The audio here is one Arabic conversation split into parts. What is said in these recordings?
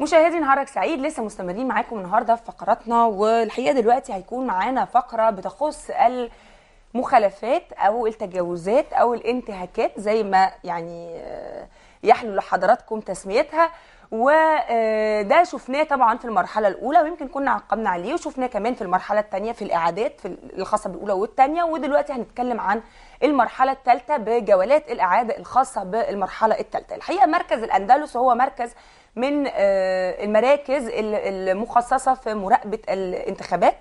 مشاهدي نهارك سعيد لسه مستمرين معاكم النهارده في فقراتنا والحقيقه دلوقتي هيكون معانا فقره بتخص المخالفات او التجاوزات او الانتهاكات زي ما يعني آه، يحلو لحضراتكم تسميتها وده آه، شفناه طبعا في المرحله الاولى ويمكن كنا عقبنا عليه وشفناه كمان في المرحله الثانيه في الاعادات في الخاصه بالاولى والثانيه ودلوقتي هنتكلم عن المرحله الثالثه بجولات الاعاده الخاصه بالمرحله الثالثه الحقيقه مركز الاندلس هو مركز من آه، المراكز المخصصه في مراقبه الانتخابات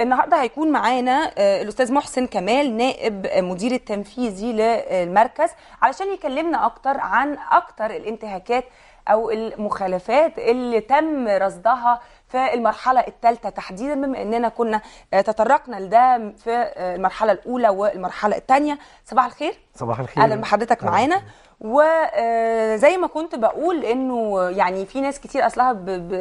النهارده هيكون معانا آه، الاستاذ محسن كمال نائب مدير التنفيذي للمركز علشان يكلمنا اكتر عن اكتر الانتهاكات او المخالفات اللي تم رصدها في المرحله الثالثه تحديدا بما اننا كنا آه، تطرقنا لده في المرحله الاولى والمرحله الثانيه صباح الخير صباح الخير اهلا بحضرتك معانا وزي آه، ما كنت بقول انه يعني في ناس كتير اصلها ب... ب...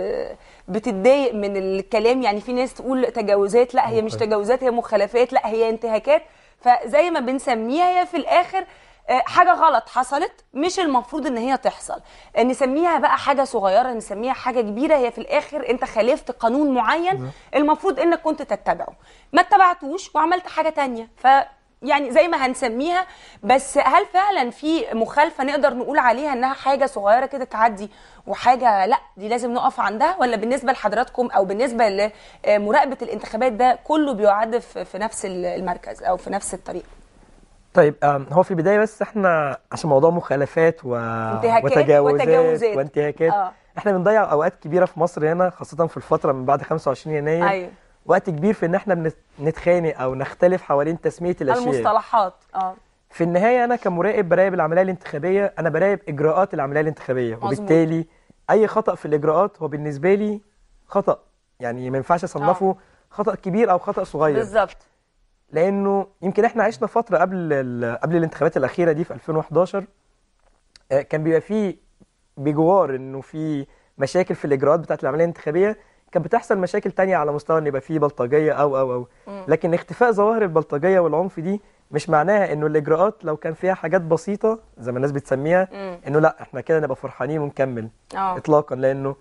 بتتضايق من الكلام يعني في ناس تقول تجاوزات لا هي مش تجاوزات هي مخالفات لا هي انتهاكات فزي ما بنسميها هي في الاخر آه، حاجه غلط حصلت مش المفروض ان هي تحصل آه، نسميها بقى حاجه صغيره نسميها حاجه كبيره هي في الاخر انت خالفت قانون معين المفروض انك كنت تتبعه ما اتبعتوش وعملت حاجه تانية ف يعني زي ما هنسميها بس هل فعلا في مخالفه نقدر نقول عليها انها حاجه صغيره كده تعدي وحاجه لا دي لازم نقف عندها ولا بالنسبه لحضراتكم او بالنسبه لمراقبه الانتخابات ده كله بيعد في نفس المركز او في نفس الطريق طيب آه، هو في البدايه بس احنا عشان موضوع مخالفات و... وتجاوزات, وتجاوزات وانتهاكات آه. احنا بنضيع اوقات كبيره في مصر هنا خاصه في الفتره من بعد 25 يناير أيوه. وقت كبير في ان احنا بنتخانق او نختلف حوالين تسميه الاشياء المصطلحات اه في النهايه انا كمراقب براقب العمليه الانتخابيه انا براقب اجراءات العمليه الانتخابيه مزبوط. وبالتالي اي خطا في الاجراءات هو بالنسبه لي خطا يعني ما ينفعش اصنفه آه. خطا كبير او خطا صغير بالظبط لانه يمكن احنا عشنا فتره قبل قبل الانتخابات الاخيره دي في 2011 آه، كان بيبقى فيه بجوار انه في مشاكل في الاجراءات بتاعه العمليه الانتخابيه كانت بتحصل مشاكل تانية على مستوى ان يبقى فيه بلطجيه او او او لكن اختفاء ظواهر البلطجيه والعنف دي مش معناها انه الاجراءات لو كان فيها حاجات بسيطه زي ما الناس بتسميها انه لا احنا كده نبقى فرحانين ونكمل أوه. اطلاقا لانه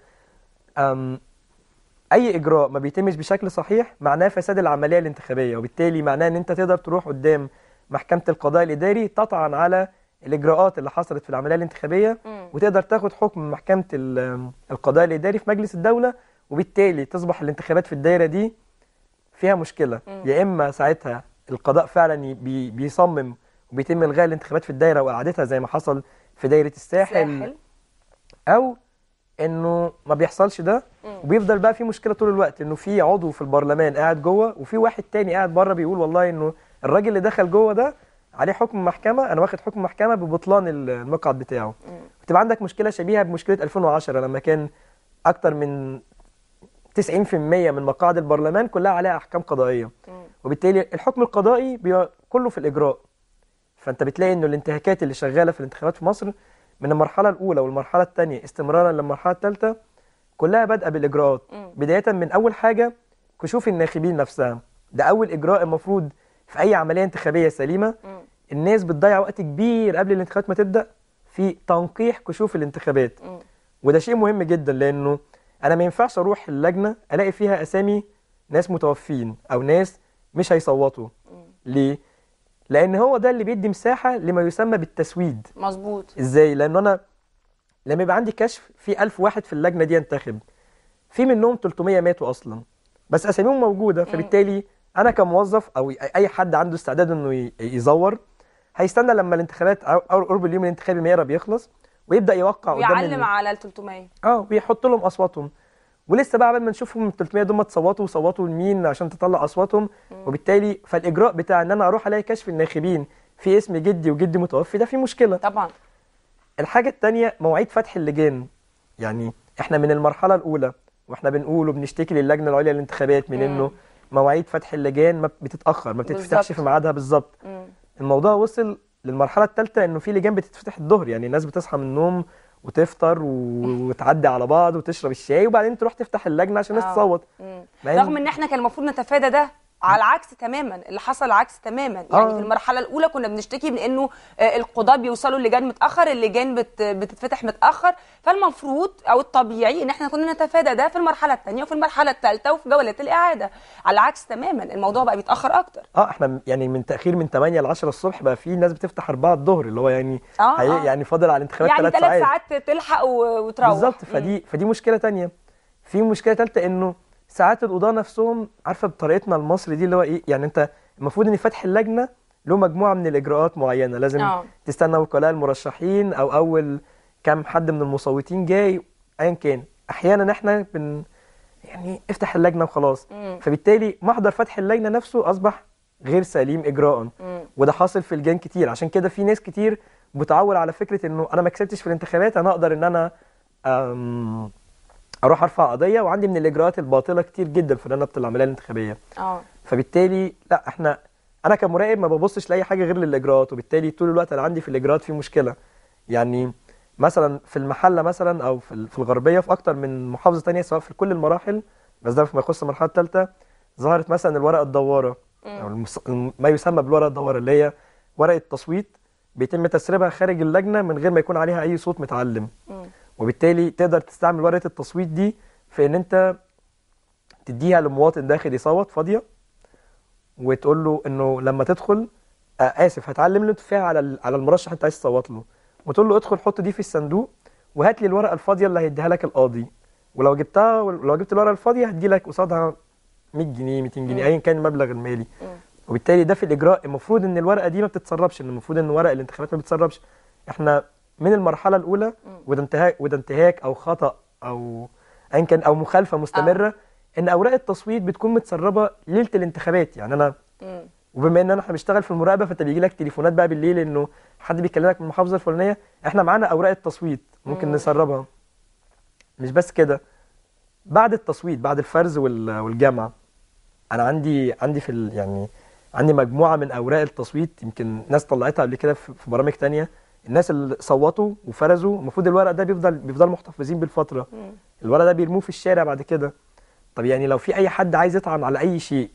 اي اجراء ما بيتمش بشكل صحيح معناه فساد العمليه الانتخابيه وبالتالي معناه ان انت تقدر تروح قدام محكمه القضاء الاداري تطعن على الاجراءات اللي حصلت في العمليه الانتخابيه م. وتقدر تاخد حكم محكمه القضاء الاداري في مجلس الدوله وبالتالي تصبح الانتخابات في الدايره دي فيها مشكله يا اما ساعتها القضاء فعلا بي بيصمم وبيتم الغاء الانتخابات في الدايره واعادتها زي ما حصل في دايره الساحل او انه ما بيحصلش ده وبيفضل بقى في مشكله طول الوقت انه في عضو في البرلمان قاعد جوه وفي واحد تاني قاعد بره بيقول والله انه الراجل اللي دخل جوه ده عليه حكم محكمه انا واخد حكم محكمه ببطلان المقعد بتاعه بتبقى عندك مشكله شبيهه بمشكله 2010 لما كان اكتر من 90% من مقاعد البرلمان كلها عليها احكام قضائيه وبالتالي الحكم القضائي بيبقى كله في الاجراء فانت بتلاقي انه الانتهاكات اللي شغاله في الانتخابات في مصر من المرحله الاولى والمرحله الثانيه استمرارا للمرحله الثالثه كلها بادئه بالاجراءات بدايه من اول حاجه كشوف الناخبين نفسها ده اول اجراء المفروض في اي عمليه انتخابيه سليمه الناس بتضيع وقت كبير قبل الانتخابات ما تبدا في تنقيح كشوف الانتخابات وده شيء مهم جدا لانه انا ما ينفعش اروح اللجنه الاقي فيها اسامي ناس متوفين او ناس مش هيصوتوا ليه لان هو ده اللي بيدي مساحه لما يسمى بالتسويد مظبوط ازاي لان انا لما يبقى عندي كشف في 1000 واحد في اللجنه دي ينتخب في منهم 300 ماتوا اصلا بس اساميهم موجوده فبالتالي انا كموظف او اي حد عنده استعداد انه يزور هيستنى لما الانتخابات او قرب اليوم الانتخابي ما يقرب يخلص ويبدا يوقع قدام ويعلم على ال 300 اه ويحط لهم اصواتهم ولسه بقى قبل ما نشوفهم ال 300 دول تصوتوا وصوتوا لمين عشان تطلع اصواتهم وبالتالي فالاجراء بتاع ان انا اروح الاقي كشف الناخبين في اسم جدي وجدي متوفي ده في مشكله طبعا الحاجه الثانيه مواعيد فتح اللجان يعني احنا من المرحله الاولى واحنا بنقول وبنشتكي للجنه العليا للانتخابات من انه مواعيد فتح اللجان ما بتتاخر ما بتتفتحش في ميعادها بالظبط الموضوع وصل للمرحله الثالثه انه في لجان بتتفتح الظهر يعني الناس بتصحى من النوم وتفطر وتعدي على بعض وتشرب الشاي وبعدين تروح تفتح اللجنه عشان الناس آه. تصوت رغم ان احنا كان المفروض نتفادى ده على العكس تماما اللي حصل عكس تماما يعني آه. في المرحله الاولى كنا بنشتكي من انه آه، القضاه بيوصلوا اللجان متاخر اللجان بت بتتفتح متاخر فالمفروض او الطبيعي ان احنا كنا نتفادى ده في المرحله الثانيه وفي المرحله الثالثه وفي جولات الاعاده على العكس تماما الموضوع بقى بيتاخر اكتر اه احنا يعني من تاخير من 8 ل 10 الصبح بقى في ناس بتفتح 4 الظهر اللي هو يعني آه. آه. يعني فاضل على الانتخابات يعني 3 ساعات يعني 3 ساعات تلحق وتروح بالظبط فدي م. فدي مشكله ثانيه في مشكله ثالثه انه ساعات القضاه نفسهم عارفه بطريقتنا المصري دي اللي هو ايه يعني انت المفروض ان فتح اللجنه له مجموعه من الاجراءات معينه لازم أوه. تستنى وكلاء المرشحين او اول كم حد من المصوتين جاي ايا كان احيانا احنا بن يعني افتح اللجنه وخلاص مم. فبالتالي محضر فتح اللجنه نفسه اصبح غير سليم اجراء مم. وده حاصل في لجان كتير عشان كده في ناس كتير بتعول على فكره انه انا ما كسبتش في الانتخابات انا اقدر ان انا اروح ارفع قضيه وعندي من الاجراءات الباطله كتير جدا في اللي انا ابطل العمليه الانتخابيه اه فبالتالي لا احنا انا كمراقب ما ببصش لاي حاجه غير للاجراءات وبالتالي طول الوقت انا عندي في الاجراءات في مشكله يعني مثلا في المحله مثلا او في الغربيه في اكتر من محافظه تانية سواء في كل المراحل بس ده فيما يخص المرحله الثالثه ظهرت مثلا الورقه الدواره او المس... ما يسمى بالورقه الدواره اللي هي ورقه تصويت بيتم تسريبها خارج اللجنه من غير ما يكون عليها اي صوت متعلم م. وبالتالي تقدر تستعمل ورقه التصويت دي في ان انت تديها لمواطن داخل يصوت فاضيه وتقول له انه لما تدخل آه اسف هتعلم له فيها على على المرشح اللي انت عايز تصوت له وتقول له ادخل حط دي في الصندوق وهات لي الورقه الفاضيه اللي هيديها لك القاضي ولو جبتها لو جبت الورقه الفاضيه هدي لك قصادها 100 جنيه 200 جنيه ايا كان المبلغ المالي وبالتالي ده في الاجراء المفروض ان الورقه دي ما بتتسربش المفروض ان ورق الانتخابات ما بتتسربش احنا من المرحله الاولى وده انتهاك وده انتهاك او خطا او ان كان او مخالفه مستمره آه. ان اوراق التصويت بتكون متسربه ليله الانتخابات يعني انا وبما ان احنا بنشتغل في المراقبه فانت بيجي لك تليفونات بقى بالليل انه حد بيكلمك من المحافظه الفلانيه احنا معانا اوراق التصويت ممكن مم. نسربها مش بس كده بعد التصويت بعد الفرز والجامعه انا عندي عندي في يعني عندي مجموعه من اوراق التصويت يمكن ناس طلعتها قبل كده في برامج تانية الناس اللي صوتوا وفرزوا المفروض الورق ده بيفضل بيفضلوا محتفظين بالفتره مم. الورق ده بيرموه في الشارع بعد كده طب يعني لو في اي حد عايز يطعن على اي شيء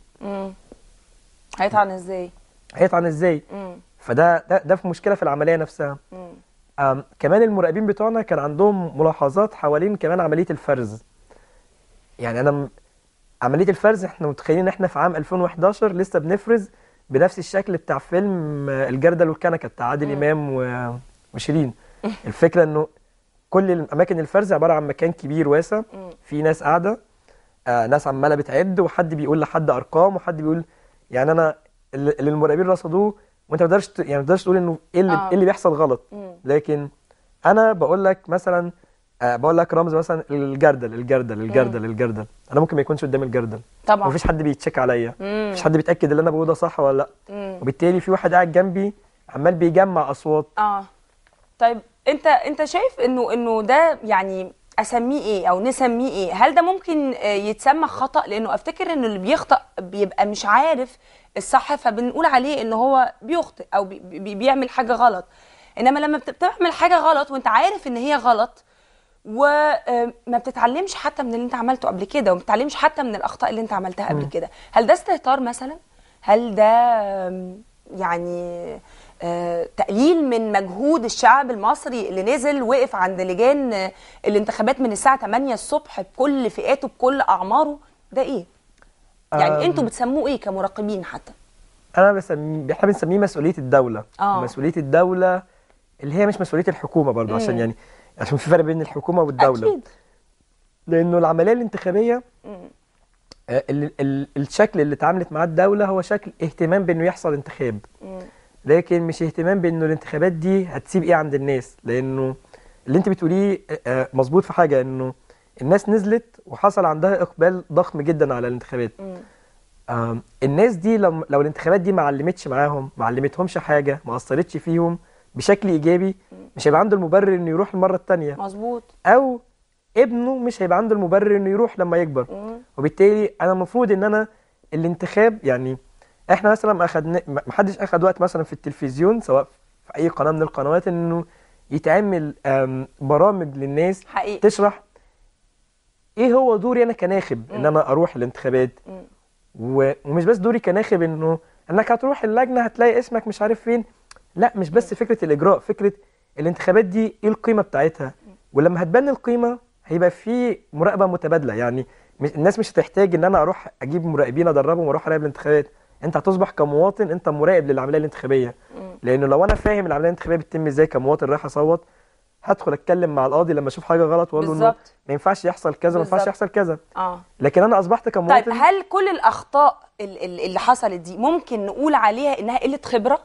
هيطعن ازاي هيطعن ازاي مم. فده ده, ده في مشكله في العمليه نفسها أم كمان المراقبين بتوعنا كان عندهم ملاحظات حوالين كمان عمليه الفرز يعني انا عمليه الفرز احنا متخيلين ان احنا في عام 2011 لسه بنفرز بنفس الشكل بتاع فيلم الجردل والكنكه بتاع عادل امام وشيرين الفكره انه كل الاماكن الفرز عباره عن مكان كبير واسع في ناس قاعده آه ناس عماله بتعد وحد بيقول لحد ارقام وحد بيقول يعني انا اللي المراقبين رصدوه وانت ما تقدرش يعني ما تقدرش تقول انه ايه اللي, آه. إيه اللي بيحصل غلط لكن انا بقول لك مثلا آه بقول لك رمز مثلا الجردل الجردل الجردل الجردل انا ممكن ما يكونش قدام الجردل طبعا مفيش حد بيتشيك عليا مفيش حد بيتاكد اللي انا بقوله ده صح ولا لا وبالتالي في واحد قاعد جنبي عمال بيجمع اصوات اه طيب انت انت شايف انه انه ده يعني اسميه ايه او نسميه ايه هل ده ممكن آه، يتسمى خطا لانه افتكر انه اللي بيخطا بيبقى مش عارف الصح فبنقول عليه ان هو بيخطئ او بي بيعمل حاجه غلط انما لما بتعمل حاجه غلط وانت عارف ان هي غلط وما آه، بتتعلمش حتى من اللي انت عملته قبل كده وما بتتعلمش حتى من الاخطاء اللي انت عملتها قبل كده هل ده استهتار مثلا هل ده يعني آه، تقليل من مجهود الشعب المصري اللي نزل وقف عند لجان آه، الانتخابات من الساعه 8 الصبح بكل فئاته بكل اعماره ده ايه يعني انتوا بتسموه ايه كمراقبين حتى انا بسميه احنا بنسميه مسؤوليه الدوله أوه. مسؤوليه الدوله اللي هي مش مسؤوليه الحكومه برضه عشان يعني عشان في فرق بين الحكومه والدوله أكيد. لانه العمليه الانتخابيه آه، ال ال الشكل اللي اتعاملت معاه الدوله هو شكل اهتمام بانه يحصل انتخاب لكن مش اهتمام بانه الانتخابات دي هتسيب ايه عند الناس لانه اللي انت بتقوليه آه، آه، مظبوط في حاجه انه الناس نزلت وحصل عندها اقبال ضخم جدا على الانتخابات الناس دي لو, لو الانتخابات دي ما علمتش معاهم ما علمتهمش حاجه ما اثرتش فيهم بشكل ايجابي مش هيبقى عنده المبرر انه يروح المره الثانيه مظبوط او ابنه مش هيبقى عنده المبرر انه يروح لما يكبر مم. وبالتالي انا المفروض ان انا الانتخاب يعني احنا مثلا ما اخدنا ما حدش اخد وقت مثلا في التلفزيون سواء في اي قناه من القنوات انه يتعمل برامج للناس حقيقي. تشرح ايه هو دوري انا كناخب مم. ان انا اروح الانتخابات و... ومش بس دوري كناخب انه انك هتروح اللجنه هتلاقي اسمك مش عارف فين لا مش بس فكره الاجراء فكره الانتخابات دي ايه القيمه بتاعتها ولما هتبان القيمه هيبقى في مراقبه متبادله يعني الناس مش هتحتاج ان انا اروح اجيب مراقبين ادربهم واروح اراقب الانتخابات انت هتصبح كمواطن انت مراقب للعمليه الانتخابيه لانه لو انا فاهم العمليه الانتخابيه بتتم ازاي كمواطن رايح اصوت هدخل اتكلم مع القاضي لما اشوف حاجه غلط واقول له ما ينفعش يحصل كذا ما ينفعش يحصل كذا اه لكن انا اصبحت كمواطن طيب هل كل الاخطاء اللي حصلت دي ممكن نقول عليها انها قله خبره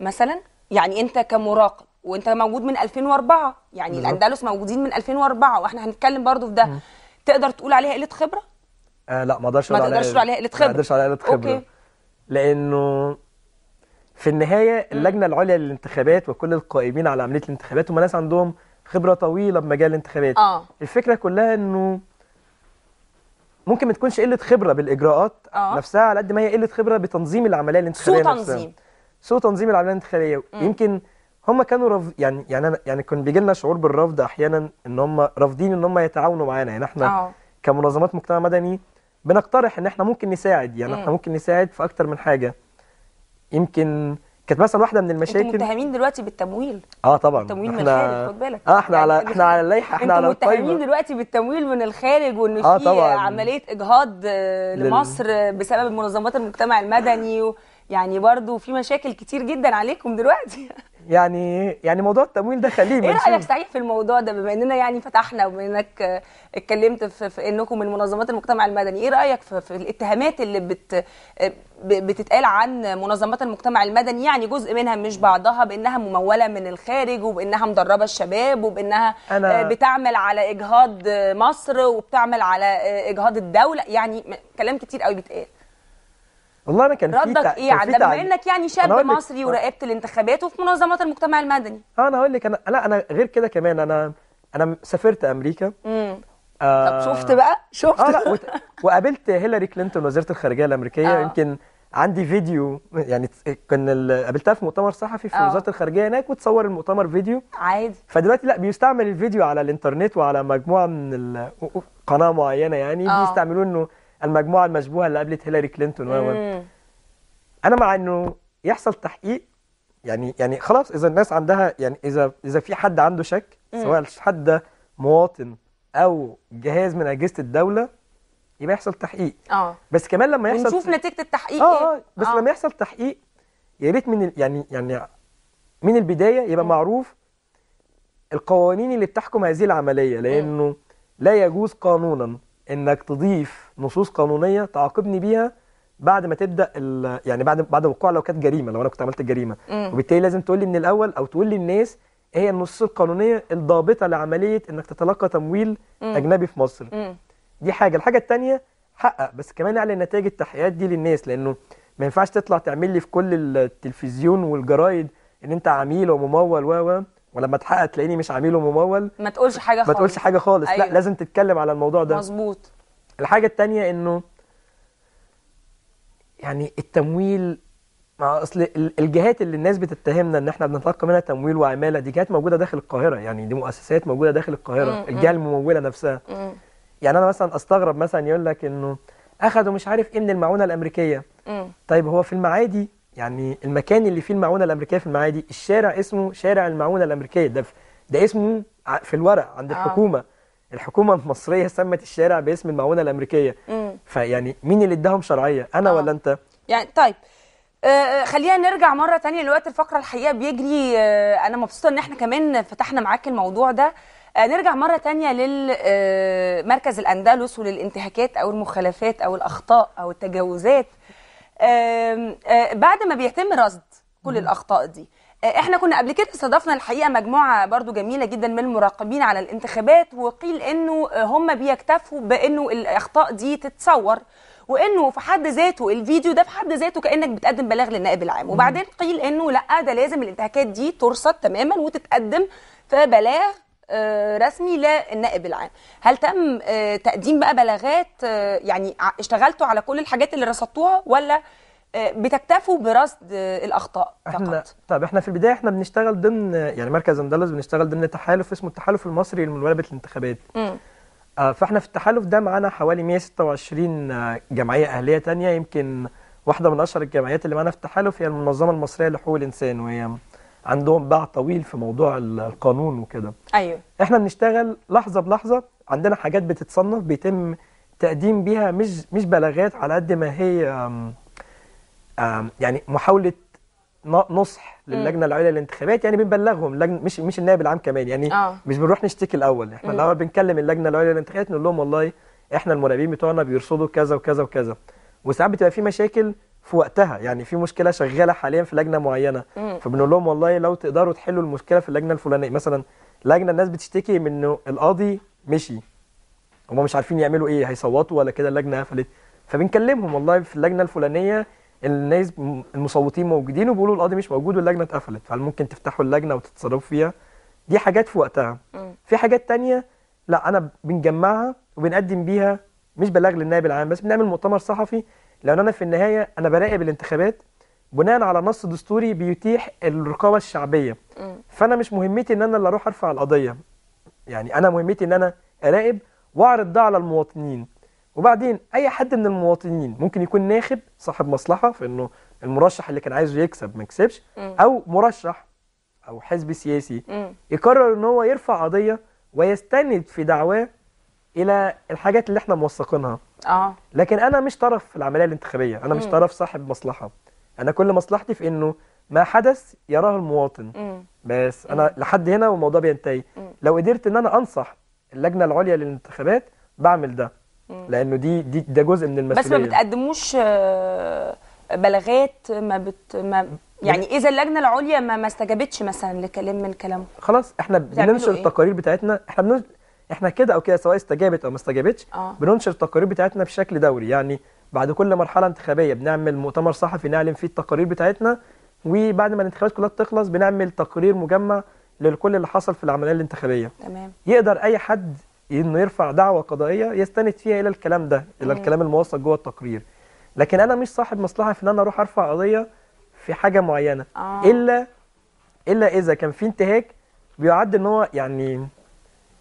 مثلا يعني انت كمراقب وانت موجود من 2004 يعني بالزبط. الاندلس موجودين من 2004 واحنا هنتكلم برضو في ده م. تقدر تقول عليها قله خبره آه لا ما اقدرش ما تقدرش عليها قله خبره ما اقدرش عليها قله خبره أوكي. لانه في النهايه اللجنه العليا للانتخابات وكل القائمين على عمليه الانتخابات هم ناس عندهم خبره طويله بمجال الانتخابات آه. الفكره كلها انه ممكن ما تكونش قله خبره بالاجراءات آه. نفسها على قد ما هي قله خبره بتنظيم العمليه الانتخابيه سوء تنظيم نفسها. سوء تنظيم العمليه الانتخابيه يمكن هم كانوا رف... يعني يعني أنا يعني كان بيجي لنا شعور بالرفض احيانا ان هم رافضين ان هم يتعاونوا معانا يعني احنا أوه. كمنظمات مجتمع مدني بنقترح ان احنا ممكن نساعد يعني مم. احنا ممكن نساعد في اكتر من حاجه يمكن كانت مثلا واحده من المشاكل انتوا متهمين دلوقتي بالتمويل اه طبعا التمويل احنا... من الخارج خد بالك اه احنا على يعني احنا على اللائحه احنا على القايمه متهمين دلوقتي بالتمويل من الخارج وان آه في عمليه اجهاض آه، لمصر لل... بسبب منظمات المجتمع المدني و... يعني برضو في مشاكل كتير جدا عليكم دلوقتي يعني يعني موضوع التمويل ده خليه ايه رايك سعيد في الموضوع ده بما اننا يعني فتحنا وبما انك اتكلمت في, في انكم من منظمات المجتمع المدني ايه رايك في, في الاتهامات اللي بت بتتقال عن منظمات المجتمع المدني يعني جزء منها مش بعضها بانها مموله من الخارج وبانها مدربه الشباب وبانها أنا آه، بتعمل على اجهاض مصر وبتعمل على آه، اجهاض الدوله يعني كلام كتير قوي بيتقال والله انا كان في ردك ايه على بما انك يعني شاب مصري وراقبت الانتخابات وفي منظمات المجتمع المدني اه انا هقول لك انا لا انا غير كده كمان انا انا سافرت امريكا امم آه طب شفت بقى شفت آه لا وت... وقابلت هيلاري كلينتون وزيره الخارجيه الامريكيه آه. يمكن عندي فيديو يعني كان ال... قابلتها في مؤتمر صحفي في آه. وزاره الخارجيه هناك وتصور المؤتمر فيديو عادي فدلوقتي لا بيستعمل الفيديو على الانترنت وعلى مجموعه من ال... قناه معينه يعني آه. بيستعملوه انه المجموعه المشبوهه اللي قابلت هيلاري كلينتون و انا مع انه يحصل تحقيق يعني يعني خلاص اذا الناس عندها يعني اذا اذا في حد عنده شك سواء الحد ده مواطن او جهاز من اجهزه الدوله يبقى يحصل تحقيق اه بس كمان لما يحصل نشوف نتيجه التحقيق اه إيه؟ اه بس أوه. لما يحصل تحقيق يا ريت من ال... يعني يعني من البدايه يبقى م. معروف القوانين اللي بتحكم هذه العمليه لانه م. لا يجوز قانونا انك تضيف نصوص قانونيه تعاقبني بيها بعد ما تبدا يعني بعد بعد وقوع لو كانت جريمه لو انا كنت عملت جريمه وبالتالي لازم تقول لي من الاول او تقول لي الناس ايه هي النصوص القانونيه الضابطه لعمليه انك تتلقى تمويل مم. اجنبي في مصر مم. دي حاجه الحاجه الثانيه حقق بس كمان اعلن يعني نتائج التحقيقات دي للناس لانه ما ينفعش تطلع تعمل لي في كل التلفزيون والجرايد ان انت عميل وممول و ولما تحقق تلاقيني مش عامله ممول ما تقولش حاجه خالص ما تقولش حاجه خالص أيوة. لا لازم تتكلم على الموضوع ده مظبوط الحاجه الثانيه انه يعني التمويل ما اصل الجهات اللي الناس بتتهمنا ان احنا بنتلقى منها تمويل وعماله دي جهات موجوده داخل القاهره يعني دي مؤسسات موجوده داخل القاهره الجهه المموله نفسها م- يعني انا مثلا استغرب مثلا يقول لك انه اخذوا مش عارف ايه من المعونه الامريكيه م- طيب هو في المعادي يعني المكان اللي فيه المعونه الامريكيه في المعادي الشارع اسمه شارع المعونه الامريكيه ده ده اسمه في الورق عند آه. الحكومه الحكومه المصريه سمت الشارع باسم المعونه الامريكيه فيعني مين اللي اداهم شرعيه انا آه. ولا انت يعني طيب آه، آه، خلينا نرجع مره تانية لوقت الفقره الحقيقه بيجري انا مبسوطه ان احنا كمان فتحنا معاك الموضوع ده نرجع مره تانية للمركز الاندلس وللانتهاكات او المخالفات او الاخطاء او التجاوزات آه، بعد ما بيتم رصد كل الاخطاء دي آه، احنا كنا قبل كده استضفنا الحقيقه مجموعه برضو جميله جدا من المراقبين على الانتخابات وقيل انه آه، هم بيكتفوا بانه الاخطاء دي تتصور وانه في حد ذاته الفيديو ده في حد ذاته كانك بتقدم بلاغ للنائب العام وبعدين قيل انه لا ده لازم الانتهاكات دي ترصد تماما وتتقدم في بلاغ آه، رسمي للنائب العام هل تم آه، تقديم بقى بلاغات آه، يعني اشتغلتوا على كل الحاجات اللي رصدتوها ولا بتكتفوا برصد الاخطاء فقط طب احنا في البدايه احنا بنشتغل ضمن يعني مركز اندلس بنشتغل ضمن تحالف اسمه التحالف المصري لمناوبه الانتخابات م. فاحنا في التحالف ده معانا حوالي 126 جمعيه اهليه تانية يمكن واحده من اشهر الجمعيات اللي معانا في التحالف هي المنظمه المصريه لحقوق الانسان وهي عندهم باع طويل في موضوع القانون وكده ايوه احنا بنشتغل لحظه بلحظه عندنا حاجات بتتصنف بيتم تقديم بيها مش مش بلاغات على قد ما هي آم آم يعني محاوله نصح للجنه العليا للانتخابات يعني بنبلغهم لجنة مش مش النائب العام كمان يعني آه. مش بنروح نشتكي الاول احنا مم. الاول بنكلم اللجنه العليا للانتخابات نقول لهم والله احنا المراقبين بتوعنا بيرصدوا كذا وكذا وكذا وساعات بتبقى في مشاكل في وقتها يعني في مشكله شغاله حاليا في لجنه معينه فبنقول لهم والله لو تقدروا تحلوا المشكله في اللجنه الفلانيه مثلا لجنه الناس بتشتكي من انه القاضي مشي هم مش عارفين يعملوا ايه هيصوتوا ولا كده اللجنه قفلت فبنكلمهم والله في اللجنه الفلانيه الناس المصوتين موجودين وبيقولوا القاضي مش موجود واللجنه اتقفلت فهل ممكن تفتحوا اللجنه وتتصرفوا فيها دي حاجات في وقتها مم. في حاجات تانية لا انا بنجمعها وبنقدم بيها مش بلاغ للنائب العام بس بنعمل مؤتمر صحفي لان انا في النهايه انا براقب الانتخابات بناء على نص دستوري بيتيح الرقابه الشعبيه م. فانا مش مهمتي ان انا اللي اروح ارفع القضيه يعني انا مهمتي ان انا اراقب واعرض ده على المواطنين وبعدين اي حد من المواطنين ممكن يكون ناخب صاحب مصلحه في انه المرشح اللي كان عايزه يكسب ما كسبش او مرشح او حزب سياسي م. يقرر ان هو يرفع قضيه ويستند في دعواه الى الحاجات اللي احنا موثقينها اه لكن انا مش طرف في العمليه الانتخابيه انا مش طرف صاحب مصلحه انا كل مصلحتي في انه ما حدث يراه المواطن مم. بس انا لحد هنا والموضوع بينتهي لو قدرت ان انا انصح اللجنه العليا للانتخابات بعمل ده لانه دي دي ده جزء من المسؤوليه بس ما بتقدموش آه، بلاغات ما بت ما يعني اذا اللجنه العليا ما ما استجابتش مثلا لكلام من كلامه خلاص احنا بننشر إيه؟ التقارير بتاعتنا احنا بننشر احنا كده او كده سواء استجابت او ما استجابتش آه. بننشر التقارير بتاعتنا بشكل دوري يعني بعد كل مرحله انتخابيه بنعمل مؤتمر صحفي نعلن فيه التقارير بتاعتنا وبعد ما الانتخابات كلها تخلص بنعمل تقرير مجمع لكل اللي حصل في العمليه الانتخابيه تمام يقدر اي حد انه يرفع دعوه قضائيه يستند فيها الى الكلام ده الى مم. الكلام الموثق جوه التقرير لكن انا مش صاحب مصلحه في ان انا اروح ارفع قضيه في حاجه معينه آه. الا الا اذا كان في انتهاك بيعد ان هو يعني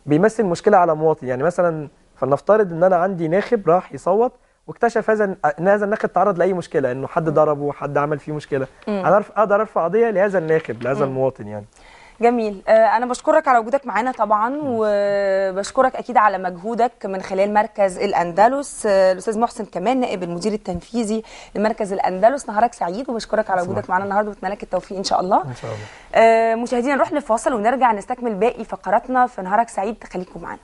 بيمثل مشكله على مواطن يعني مثلا فلنفترض ان انا عندي ناخب راح يصوت واكتشف هذا ان هذا الناخب تعرض لاي مشكله انه حد ضربه حد عمل فيه مشكله انا اقدر ارفع قضيه لهذا الناخب لهذا المواطن يعني جميل آه، انا بشكرك على وجودك معانا طبعا وبشكرك اكيد على مجهودك من خلال مركز الاندلس آه، الاستاذ محسن كمان نائب المدير التنفيذي لمركز الاندلس نهارك سعيد وبشكرك على وجودك معانا النهارده واتمنى لك التوفيق ان شاء الله ان شاء الله آه، مشاهدينا نروح لفاصل ونرجع نستكمل باقي فقراتنا في نهارك سعيد خليكم معانا